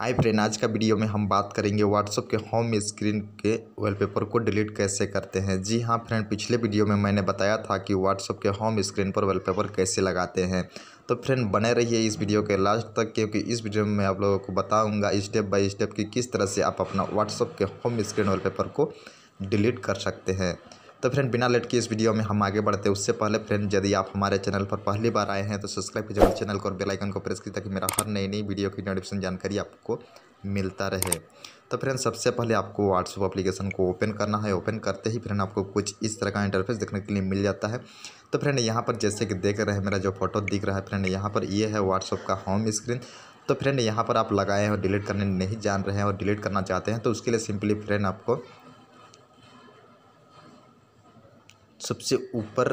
आई friend आज का video में हम बात करेंगे व्हाट्सअप के होम स्क्रीन के वॉलपेपर को डिलीट कैसे करते हैं जी हाँ फ्रेंड पिछले वीडियो में मैंने बताया था कि व्हाट्सअप के होम स्क्रीन पर वॉलपेपर कैसे लगाते हैं तो फ्रेंड बने रहिए इस वीडियो के लास्ट तक क्योंकि इस वीडियो में मैं आप लोगों को बताऊँगा स्टेप बाई स्टेप कि किस तरह से आप अपना व्हाट्सअप के होम स्क्रीन वॉलपेपर को डिलीट कर सकते हैं तो फ्रेंड बिना लेट के इस वीडियो में हम आगे बढ़ते हैं उससे पहले फ्रेंड यदि आप हमारे चैनल पर पहली बार आए हैं तो सब्सक्राइब कीजिए चैनल को और बेलाइकन को प्रेस कीजिए ताकि मेरा हर नई नई वीडियो की नोटिफिकेशन जानकारी आपको मिलता रहे तो फ्रेंड सबसे पहले आपको व्हाट्सअप एप्लीकेशन को ओपन करना है ओपन करते ही फ्रेंड आपको कुछ इस तरह का इंटरफेस देखने के लिए मिल जाता है तो फ्रेंड यहाँ पर जैसे कि देख रहे हैं मेरा जो फोटो दिख रहा है फ्रेंड यहाँ पर ये है व्हाट्सअप का होम स्क्रीन तो फ्रेंड यहाँ पर आप लगाए हैं और डिलीट करने नहीं जान रहे हैं और डिलीट करना चाहते हैं तो उसके लिए सिंपली फ्रेंड आपको सबसे ऊपर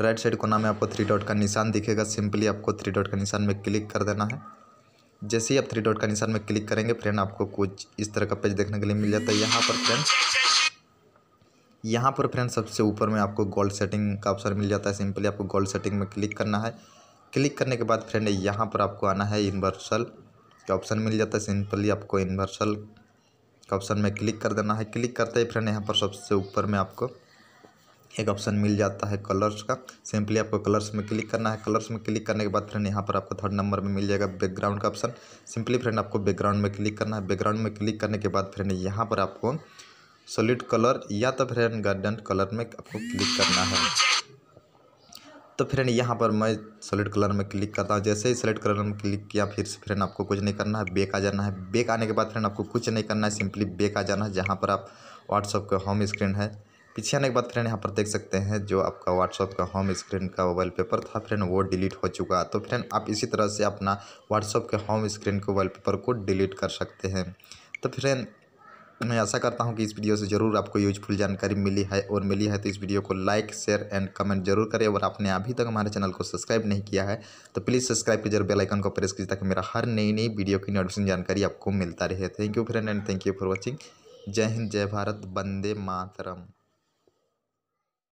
राइट साइड कोना में आपको थ्री डॉट का निशान दिखेगा सिंपली आपको थ्री डॉट का निशान में क्लिक कर देना है जैसे ही आप थ्री डॉट का निशान में क्लिक करेंगे फ्रेंड आपको कुछ इस तरह का पेज देखने के लिए मिल जाता है यहाँ पर फ्रेंड्स यहाँ पर फ्रेंड सबसे ऊपर में आपको गोल्ड सेटिंग का ऑप्शन मिल जाता है सिंपली आपको गोल्ड सेटिंग में क्लिक करना है क्लिक करने के बाद फ्रेंड यहाँ पर आपको आना है इन्वर्सल का ऑप्शन मिल जाता है सिंपली आपको इन्वर्सल का ऑप्शन में क्लिक कर देना है क्लिक करते ही फ्रेंड यहाँ पर सबसे ऊपर में आपको एक ऑप्शन मिल जाता है कलर्स का सिंपली आपको कलर्स में क्लिक करना है कलर्स में क्लिक करने के बाद फ्रेंड यहाँ पर आपको थर्ड नंबर में मिल जाएगा बैकग्राउंड का ऑप्शन सिंपली फ्रेंड आपको बैकग्राउंड में क्लिक करना है बैकग्राउंड में क्लिक करने के बाद फ्रेंड यहाँ पर आपको सॉलिड कलर या तो फ्रेंड गार्डन कलर में आपको क्लिक करना है तो फ्रेंड यहाँ पर मैं सॉलिड कलर में क्लिक करता हूँ जैसे ही सॉलिड कलर में क्लिक किया फिर से फ्रेंड आपको कुछ नहीं करना है बेक आ जाना है बेक आने के बाद फ्रेंड आपको कुछ नहीं करना है सिंपली बेक आ जाना है जहाँ पर आप व्हाट्सअप का होम स्क्रीन है पीछे आने के बाद फ्रेंड यहाँ पर देख सकते हैं जो आपका व्हाट्सअप का होम स्क्रीन का वॉलपेपर था फ्रेंड वो डिलीट हो चुका तो फ्रेंड आप इसी तरह से अपना व्हाट्सअप के होम स्क्रीन के वॉलपेपर को डिलीट कर सकते हैं तो फ्रेंड मैं आशा करता हूं कि इस वीडियो से ज़रूर आपको यूजफुल जानकारी मिली है और मिली है तो इस वीडियो को लाइक शेयर एंड कमेंट जरूर करें और आपने अभी तक हमारे चैनल को सब्सक्राइब नहीं किया है तो प्लीज़ सब्सक्राइब कीजिए बेल आइकन को प्रेस कीजिए ताकि मेरा हर नई नई वीडियो की नोटिफिकेशन जानकारी आपको मिलता रहे thank you friend and thank you for watching जय हिंद जय भारत वंदे मातरम